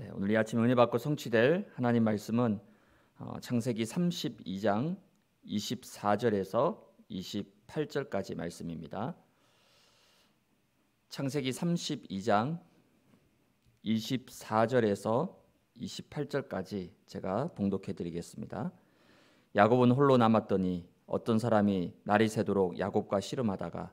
네, 오늘 이 아침 은혜 받고 성취될 하나님 말씀은 어, 창세기 32장 24절에서 28절까지 말씀입니다. 창세기 32장 24절에서 28절까지 제가 봉독해 드리겠습니다. 야곱은 홀로 남았더니 어떤 사람이 날이 새도록 야곱과 씨름하다가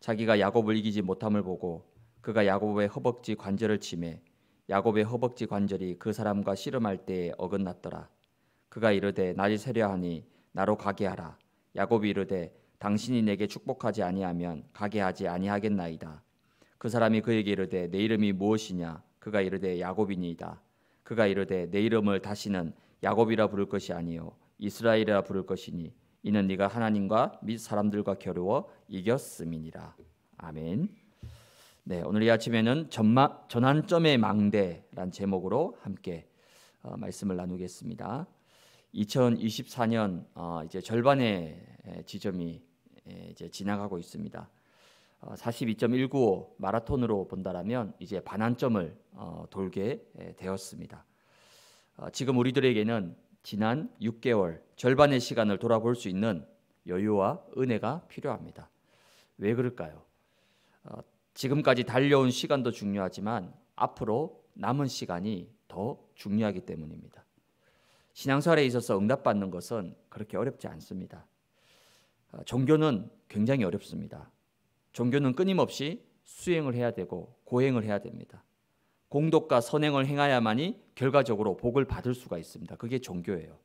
자기가 야곱을 이기지 못함을 보고 그가 야곱의 허벅지 관절을 치매 야곱의 허벅지 관절이 그 사람과 씨름할 때에 어긋났더라. 그가 이르되 날이 새려 하니 나로 가게 하라. 야곱이 이르되 당신이 내게 축복하지 아니하면 가게 하지 아니하겠나이다. 그 사람이 그에게 이르되 내 이름이 무엇이냐? 그가 이르되 야곱이니이다. 그가 이르되 내 이름을 다시는 야곱이라 부를 것이 아니요 이스라엘이라 부를 것이니 이는 네가 하나님과 및 사람들과 겨루어 이겼음이니라. 아멘. 네, 오늘 이 아침에는 전마, 전환점의 망대란 제목으로 함께 어, 말씀을 나누겠습니다. 2024년 어, 이제 절반의 지점이 이제 지나가고 있습니다. 어, 42.195 마라톤으로 본다라면 이제 반환점을 어, 돌게 되었습니다. 어, 지금 우리들에게는 지난 6개월 절반의 시간을 돌아볼 수 있는 여유와 은혜가 필요합니다. 왜 그럴까요? 어, 지금까지 달려온 시간도 중요하지만 앞으로 남은 시간이 더 중요하기 때문입니다. 신앙생활에 있어서 응답받는 것은 그렇게 어렵지 않습니다. 아, 종교는 굉장히 어렵습니다. 종교는 끊임없이 수행을 해야 되고 고행을 해야 됩니다. 공덕과 선행을 행하야만이 결과적으로 복을 받을 수가 있습니다. 그게 종교예요.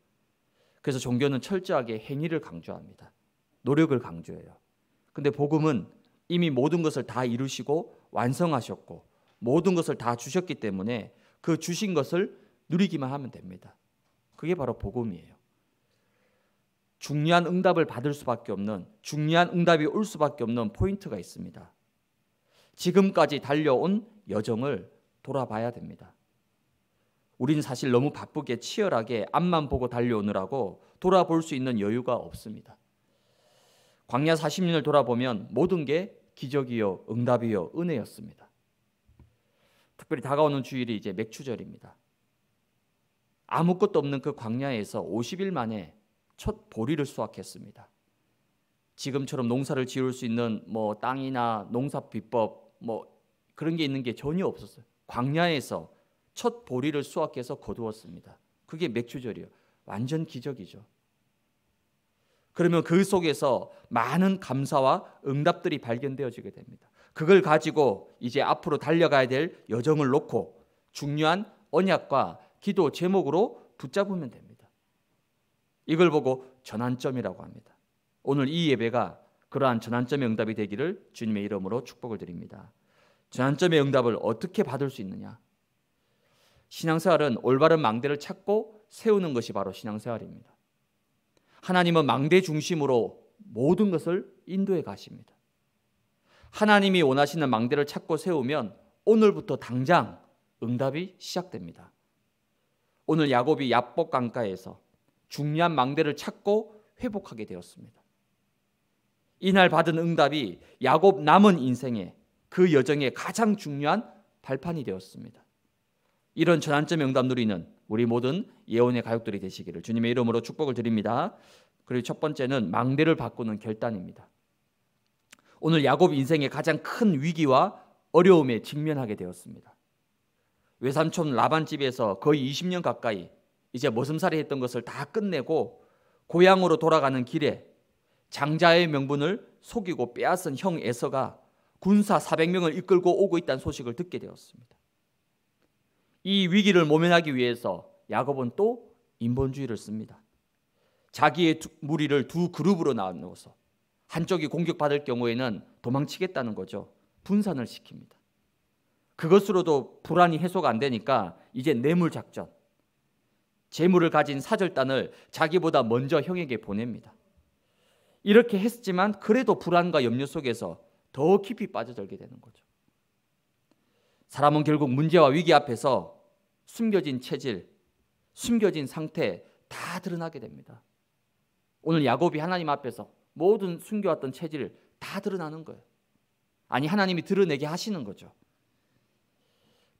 그래서 종교는 철저하게 행위를 강조합니다. 노력을 강조해요. 근데 복음은 이미 모든 것을 다 이루시고 완성하셨고 모든 것을 다 주셨기 때문에 그 주신 것을 누리기만 하면 됩니다. 그게 바로 복음이에요. 중요한 응답을 받을 수밖에 없는 중요한 응답이 올 수밖에 없는 포인트가 있습니다. 지금까지 달려온 여정을 돌아봐야 됩니다. 우린 사실 너무 바쁘게 치열하게 앞만 보고 달려오느라고 돌아볼 수 있는 여유가 없습니다. 광야 40년을 돌아보면 모든 게 기적이요 응답이요 은혜였습니다. 특별히 다가오는 주일이 이제 맥추절입니다. 아무것도 없는 그 광야에서 50일 만에 첫 보리를 수확했습니다. 지금처럼 농사를 지을 수 있는 뭐 땅이나 농사 비법 뭐 그런 게 있는 게 전혀 없었어요. 광야에서 첫 보리를 수확해서 거두었습니다. 그게 맥추절이요. 완전 기적이죠. 그러면 그 속에서 많은 감사와 응답들이 발견되어지게 됩니다. 그걸 가지고 이제 앞으로 달려가야 될 여정을 놓고 중요한 언약과 기도 제목으로 붙잡으면 됩니다. 이걸 보고 전환점이라고 합니다. 오늘 이 예배가 그러한 전환점의 응답이 되기를 주님의 이름으로 축복을 드립니다. 전환점의 응답을 어떻게 받을 수 있느냐? 신앙생활은 올바른 망대를 찾고 세우는 것이 바로 신앙생활입니다. 하나님은 망대 중심으로 모든 것을 인도해 가십니다. 하나님이 원하시는 망대를 찾고 세우면 오늘부터 당장 응답이 시작됩니다. 오늘 야곱이 야복 강가에서 중요한 망대를 찾고 회복하게 되었습니다. 이날 받은 응답이 야곱 남은 인생의 그 여정의 가장 중요한 발판이 되었습니다. 이런 전환점 명답 누리는 우리 모든 예언의 가족들이 되시기를 주님의 이름으로 축복을 드립니다. 그리고 첫 번째는 망대를 바꾸는 결단입니다. 오늘 야곱 인생의 가장 큰 위기와 어려움에 직면하게 되었습니다. 외삼촌 라반 집에서 거의 20년 가까이 이제 머슴살이 했던 것을 다 끝내고 고향으로 돌아가는 길에 장자의 명분을 속이고 빼앗은 형 에서가 군사 400명을 이끌고 오고 있다는 소식을 듣게 되었습니다. 이 위기를 모면하기 위해서 야곱은 또 인본주의를 씁니다. 자기의 두, 무리를 두 그룹으로 나누어서 한쪽이 공격받을 경우에는 도망치겠다는 거죠. 분산을 시킵니다. 그것으로도 불안이 해소가 안 되니까 이제 뇌물 작전. 재물을 가진 사절단을 자기보다 먼저 형에게 보냅니다. 이렇게 했지만 그래도 불안과 염려 속에서 더 깊이 빠져들게 되는 거죠. 사람은 결국 문제와 위기 앞에서 숨겨진 체질, 숨겨진 상태 다 드러나게 됩니다. 오늘 야곱이 하나님 앞에서 모든 숨겨왔던 체질다 드러나는 거예요. 아니 하나님이 드러내게 하시는 거죠.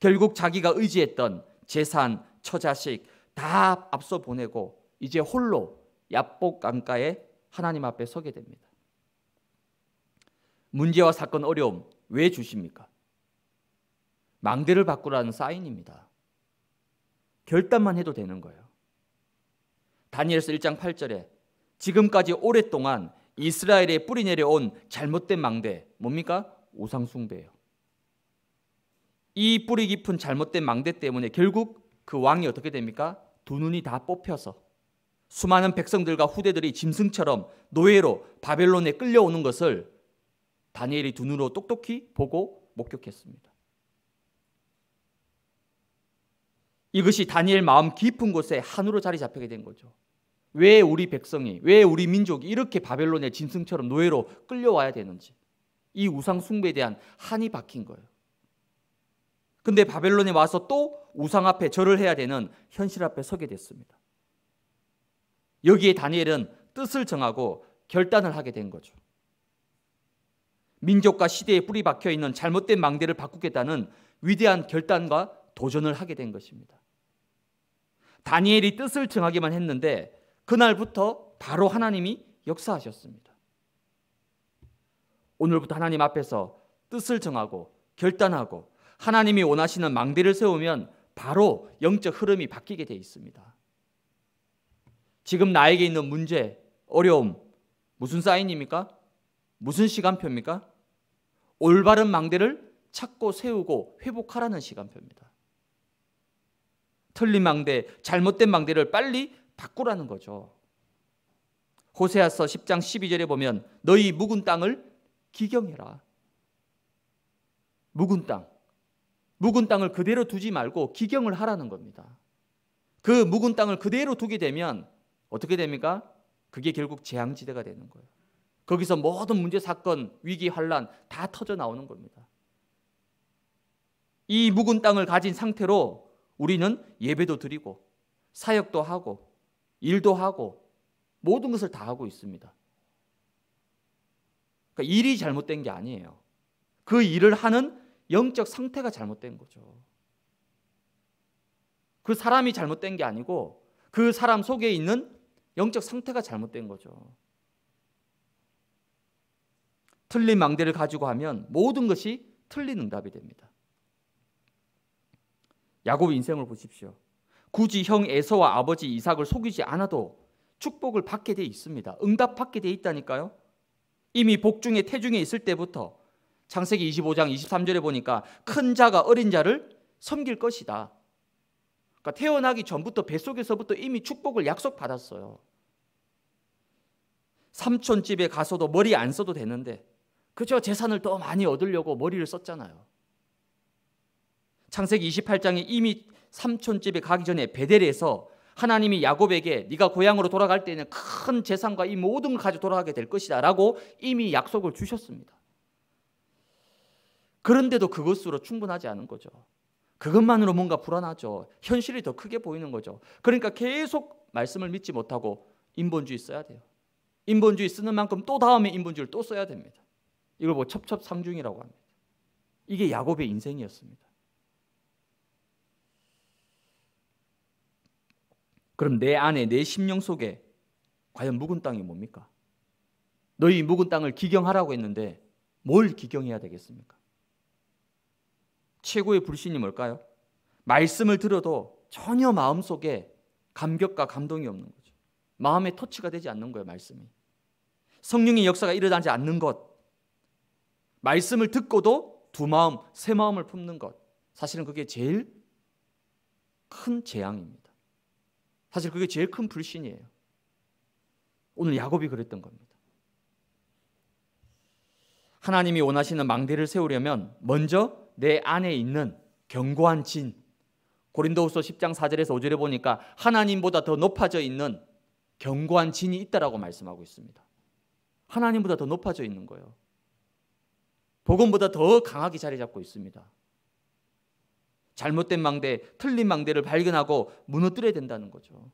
결국 자기가 의지했던 재산, 처자식 다 앞서 보내고 이제 홀로 야복 강가에 하나님 앞에 서게 됩니다. 문제와 사건 어려움 왜 주십니까? 망대를 바꾸라는 사인입니다. 결단만 해도 되는 거예요. 다니엘서 1장 8절에 지금까지 오랫동안 이스라엘에 뿌리 내려온 잘못된 망대 뭡니까? 우상숭배예요. 이 뿌리 깊은 잘못된 망대 때문에 결국 그 왕이 어떻게 됩니까? 두 눈이 다 뽑혀서 수많은 백성들과 후대들이 짐승처럼 노예로 바벨론에 끌려오는 것을 다니엘이 두 눈으로 똑똑히 보고 목격했습니다. 이것이 다니엘 마음 깊은 곳에 한으로 자리 잡히게 된 거죠. 왜 우리 백성이, 왜 우리 민족이 이렇게 바벨론의 짐승처럼 노예로 끌려와야 되는지 이 우상 숭배에 대한 한이 박힌 거예요. 근데 바벨론에 와서 또 우상 앞에 절을 해야 되는 현실 앞에 서게 됐습니다. 여기에 다니엘은 뜻을 정하고 결단을 하게 된 거죠. 민족과 시대에 뿌리 박혀 있는 잘못된 망대를 바꾸겠다는 위대한 결단과 도전을 하게 된 것입니다. 다니엘이 뜻을 정하기만 했는데 그날부터 바로 하나님이 역사하셨습니다. 오늘부터 하나님 앞에서 뜻을 정하고 결단하고 하나님이 원하시는 망대를 세우면 바로 영적 흐름이 바뀌게 돼 있습니다. 지금 나에게 있는 문제, 어려움 무슨 사인입니까? 무슨 시간표입니까? 올바른 망대를 찾고 세우고 회복하라는 시간표입니다. 틀린 망대, 잘못된 망대를 빨리 바꾸라는 거죠. 호세아서 10장 12절에 보면 너희 묵은 땅을 기경해라. 묵은 땅. 묵은 땅을 그대로 두지 말고 기경을 하라는 겁니다. 그 묵은 땅을 그대로 두게 되면 어떻게 됩니까? 그게 결국 재앙지대가 되는 거예요. 거기서 모든 문제, 사건, 위기, 환란 다 터져 나오는 겁니다. 이 묵은 땅을 가진 상태로 우리는 예배도 드리고 사역도 하고 일도 하고 모든 것을 다 하고 있습니다. 그러니까 일이 잘못된 게 아니에요. 그 일을 하는 영적 상태가 잘못된 거죠. 그 사람이 잘못된 게 아니고 그 사람 속에 있는 영적 상태가 잘못된 거죠. 틀린 망대를 가지고 하면 모든 것이 틀린 응답이 됩니다. 야곱의 인생을 보십시오. 굳이 형 에서와 아버지 이삭을 속이지 않아도 축복을 받게 돼 있습니다. 응답 받게 돼 있다니까요. 이미 복중의 태중에 있을 때부터 창세기 25장 23절에 보니까 큰 자가 어린 자를 섬길 것이다. 그러니까 태어나기 전부터 뱃속에서부터 이미 축복을 약속받았어요. 삼촌 집에 가서도 머리 안 써도 되는데 그저 재산을 더 많이 얻으려고 머리를 썼잖아요. 창세기 28장에 이미 삼촌집에 가기 전에 베델에서 하나님이 야곱에게 네가 고향으로 돌아갈 때는 에큰 재산과 이 모든 걸 가지고 돌아가게 될 것이다라고 이미 약속을 주셨습니다. 그런데도 그것으로 충분하지 않은 거죠. 그것만으로 뭔가 불안하죠. 현실이 더 크게 보이는 거죠. 그러니까 계속 말씀을 믿지 못하고 인본주의 써야 돼요. 인본주의 쓰는 만큼 또 다음에 인본주의를 또 써야 됩니다. 이걸 뭐 첩첩상중이라고 합니다. 이게 야곱의 인생이었습니다. 그럼 내 안에 내 심령 속에 과연 묵은 땅이 뭡니까? 너희 묵은 땅을 기경하라고 했는데 뭘 기경해야 되겠습니까? 최고의 불신이 뭘까요? 말씀을 들어도 전혀 마음속에 감격과 감동이 없는 거죠. 마음에 터치가 되지 않는 거예요, 말씀이. 성령의 역사가 일어나지 않는 것. 말씀을 듣고도 두 마음, 세 마음을 품는 것. 사실은 그게 제일 큰 재앙입니다. 사실 그게 제일 큰 불신이에요. 오늘 야곱이 그랬던 겁니다. 하나님이 원하시는 망대를 세우려면 먼저 내 안에 있는 견고한 진 고린도후서 10장 4절에서 5절에 보니까 하나님보다 더 높아져 있는 견고한 진이 있다라고 말씀하고 있습니다. 하나님보다 더 높아져 있는 거예요. 복음보다 더 강하게 자리 잡고 있습니다. 잘못된 망대, 틀린 망대를 발견하고 무너뜨려야 된다는 거죠.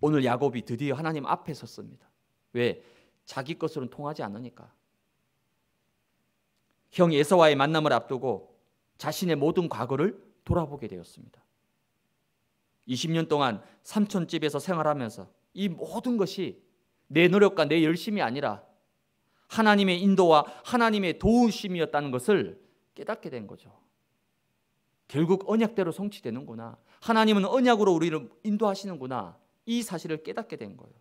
오늘 야곱이 드디어 하나님 앞에 섰습니다. 왜? 자기 것으로는 통하지 않으니까. 형 에서와의 만남을 앞두고 자신의 모든 과거를 돌아보게 되었습니다. 20년 동안 삼촌 집에서 생활하면서 이 모든 것이 내 노력과 내 열심이 아니라 하나님의 인도와 하나님의 도우심이었다는 것을 깨닫게 된 거죠. 결국 언약대로 성취되는구나. 하나님은 언약으로 우리를 인도하시는구나. 이 사실을 깨닫게 된 거예요.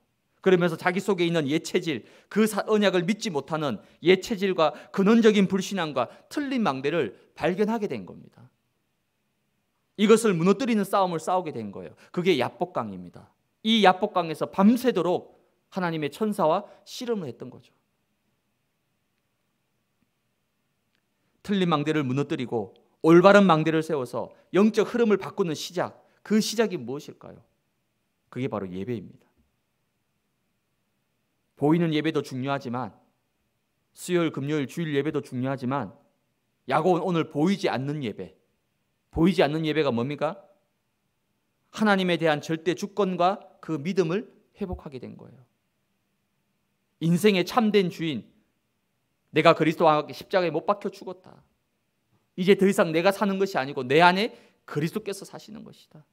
그러면서 자기 속에 있는 예체질, 그 언약을 믿지 못하는 예체질과 근원적인 불신앙과 틀린 망대를 발견하게 된 겁니다. 이것을 무너뜨리는 싸움을 싸우게 된 거예요. 그게 야복강입니다. 이 야복강에서 밤새도록 하나님의 천사와 씨름을 했던 거죠. 틀린 망대를 무너뜨리고 올바른 망대를 세워서 영적 흐름을 바꾸는 시작, 그 시작이 무엇일까요? 그게 바로 예배입니다. 보이는 예배도 중요하지만 수요일, 금요일, 주일 예배도 중요하지만 야곱은 오늘 보이지 않는 예배. 보이지 않는 예배가 뭡니까? 하나님에 대한 절대 주권과 그 믿음을 회복하게 된 거예요. 인생의 참된 주인, 내가 그리스도 왕께 십자가에 못 박혀 죽었다. 이제 더 이상 내가 사는 것이 아니고 내 안에 그리스도께서 사시는 것이다.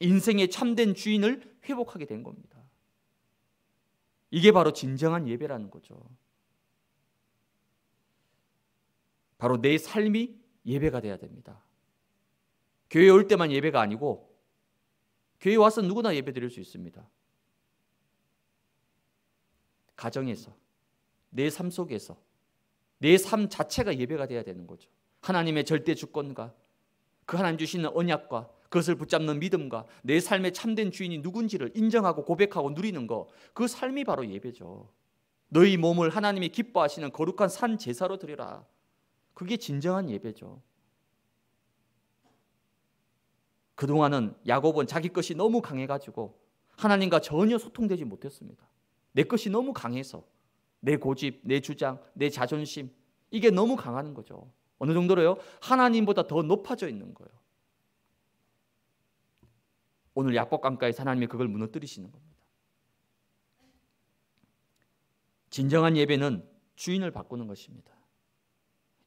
인생의 참된 주인을 회복하게 된 겁니다. 이게 바로 진정한 예배라는 거죠. 바로 내 삶이 예배가 돼야 됩니다. 교회 올 때만 예배가 아니고 교회 와서 누구나 예배 드릴 수 있습니다. 가정에서 내 삶 속에서 내 삶 자체가 예배가 돼야 되는 거죠. 하나님의 절대 주권과 그 하나님 주시는 언약과 그것을 붙잡는 믿음과 내 삶의 참된 주인이 누군지를 인정하고 고백하고 누리는 것그 삶이 바로 예배죠. 너희 몸을 하나님이 기뻐하시는 거룩한 산 제사로 드리라. 그게 진정한 예배죠. 그동안은 야곱은 자기 것이 너무 강해 가지고 하나님과 전혀 소통되지 못했습니다. 내 것이 너무 강해서 내 고집, 내 주장, 내 자존심 이게 너무 강하는 거죠. 어느 정도로요? 하나님보다 더 높아져 있는 거예요. 오늘 야곱 강가에 하나님이 그걸 무너뜨리시는 겁니다. 진정한 예배는 주인을 바꾸는 것입니다.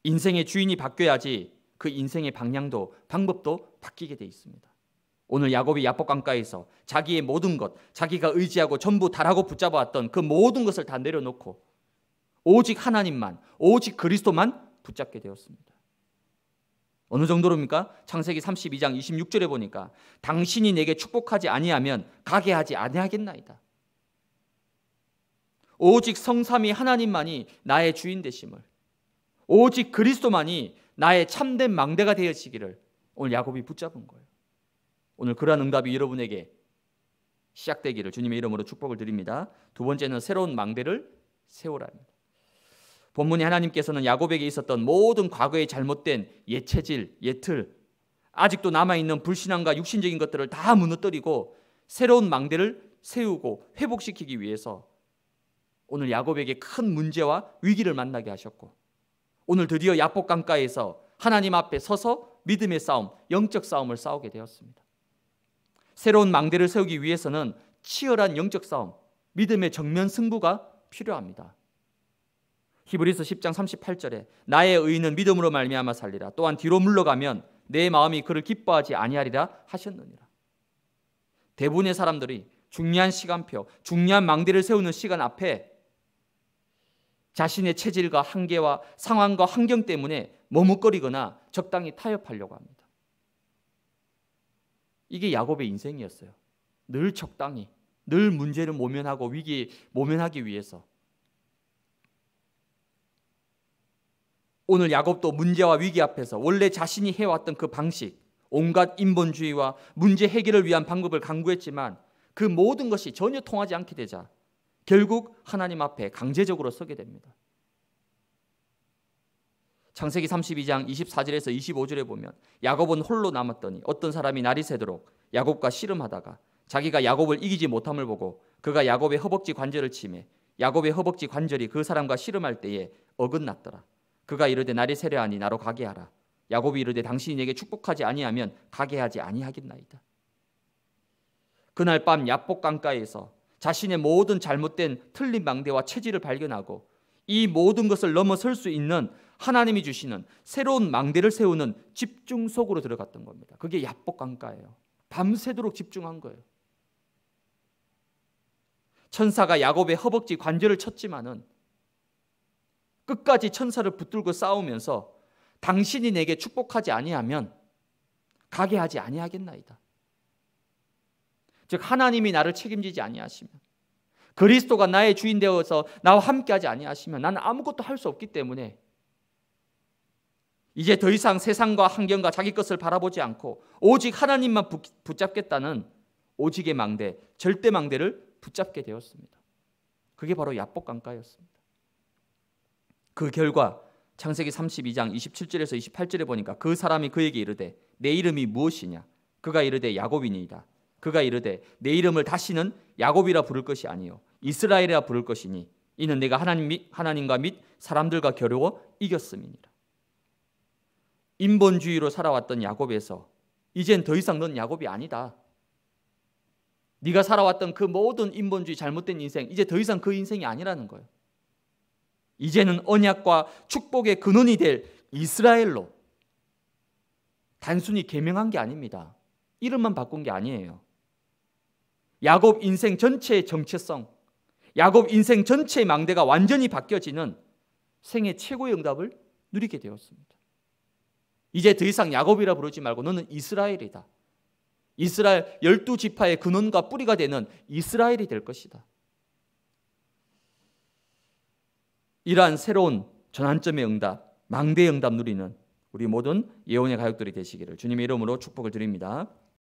인생의 주인이 바뀌어야지 그 인생의 방향도 방법도 바뀌게 돼 있습니다. 오늘 야곱이 야복 강가에서 자기의 모든 것, 자기가 의지하고 전부 달하고 붙잡아왔던 그 모든 것을 다 내려놓고 오직 하나님만, 오직 그리스도만 붙잡게 되었습니다. 어느 정도로입니까? 창세기 32장 26절에 보니까 당신이 내게 축복하지 아니하면 가게 하지 아니하겠나이다. 오직 성삼위 하나님만이 나의 주인 되심을 오직 그리스도만이 나의 참된 망대가 되어지기를 오늘 야곱이 붙잡은 거예요. 오늘 그러한 응답이 여러분에게 시작되기를 주님의 이름으로 축복을 드립니다. 두 번째는 새로운 망대를 세우라입니다. 본문에 하나님께서는 야곱에게 있었던 모든 과거의 잘못된 예체질, 예틀, 아직도 남아있는 불신앙과 육신적인 것들을 다 무너뜨리고 새로운 망대를 세우고 회복시키기 위해서 오늘 야곱에게 큰 문제와 위기를 만나게 하셨고 오늘 드디어 야복 강가에서 하나님 앞에 서서 믿음의 싸움, 영적 싸움을 싸우게 되었습니다. 새로운 망대를 세우기 위해서는 치열한 영적 싸움, 믿음의 정면 승부가 필요합니다. 히브리서 10장 38절에 나의 의는 믿음으로 말미암아 살리라. 또한 뒤로 물러가면 내 마음이 그를 기뻐하지 아니하리라 하셨느니라. 대부분의 사람들이 중요한 시간표, 중요한 망대를 세우는 시간 앞에 자신의 체질과 한계와 상황과 환경 때문에 머뭇거리거나 적당히 타협하려고 합니다. 이게 야곱의 인생이었어요. 늘 적당히, 늘 문제를 모면하고 위기 모면하기 위해서 오늘 야곱도 문제와 위기 앞에서 원래 자신이 해왔던 그 방식, 온갖 인본주의와 문제 해결을 위한 방법을 강구했지만 그 모든 것이 전혀 통하지 않게 되자 결국 하나님 앞에 강제적으로 서게 됩니다. 창세기 32장 24절에서 25절에 보면 야곱은 홀로 남았더니 어떤 사람이 날이 새도록 야곱과 씨름하다가 자기가 야곱을 이기지 못함을 보고 그가 야곱의 허벅지 관절을 치매 야곱의 허벅지 관절이 그 사람과 씨름할 때에 어긋났더라. 그가 이르되 나를 세례하니 나로 가게 하라. 야곱이 이르되 당신이 내게 축복하지 아니하면 가게 하지 아니하겠나이다. 그날 밤 야복 강가에서 자신의 모든 잘못된 틀린 망대와 체질을 발견하고 이 모든 것을 넘어설 수 있는 하나님이 주시는 새로운 망대를 세우는 집중 속으로 들어갔던 겁니다. 그게 야복 강가예요. 밤새도록 집중한 거예요. 천사가 야곱의 허벅지 관절을 쳤지만은 끝까지 천사를 붙들고 싸우면서 당신이 내게 축복하지 아니하면 가게 하지 아니하겠나이다. 즉 하나님이 나를 책임지지 아니하시면 그리스도가 나의 주인 되어서 나와 함께하지 아니하시면 나는 아무것도 할 수 없기 때문에 이제 더 이상 세상과 환경과 자기 것을 바라보지 않고 오직 하나님만 붙잡겠다는 오직의 망대, 절대 망대를 붙잡게 되었습니다. 그게 바로 야복강가였습니다. 그 결과 창세기 32장 27절에서 28절에 보니까 그 사람이 그에게 이르되 내 이름이 무엇이냐 그가 이르되 야곱이니이다 그가 이르되 내 이름을 다시는 야곱이라 부를 것이 아니요 이스라엘이라 부를 것이니 이는 내가 하나님 및 하나님과 및 사람들과 겨루어 이겼음이니라 인본주의로 살아왔던 야곱에서 이젠 더 이상 넌 야곱이 아니다 네가 살아왔던 그 모든 인본주의 잘못된 인생 이제 더 이상 그 인생이 아니라는 거예요 이제는 언약과 축복의 근원이 될 이스라엘로 단순히 개명한 게 아닙니다. 이름만 바꾼 게 아니에요. 야곱 인생 전체의 정체성, 야곱 인생 전체의 망대가 완전히 바뀌어지는 생애 최고의 응답을 누리게 되었습니다. 이제 더 이상 야곱이라 부르지 말고 너는 이스라엘이다. 이스라엘 열두 지파의 근원과 뿌리가 되는 이스라엘이 될 것이다. 이러한 새로운 전환점의 응답, 망대의 응답 누리는 우리 모든 예언의 가족들이 되시기를 주님의 이름으로 축복을 드립니다.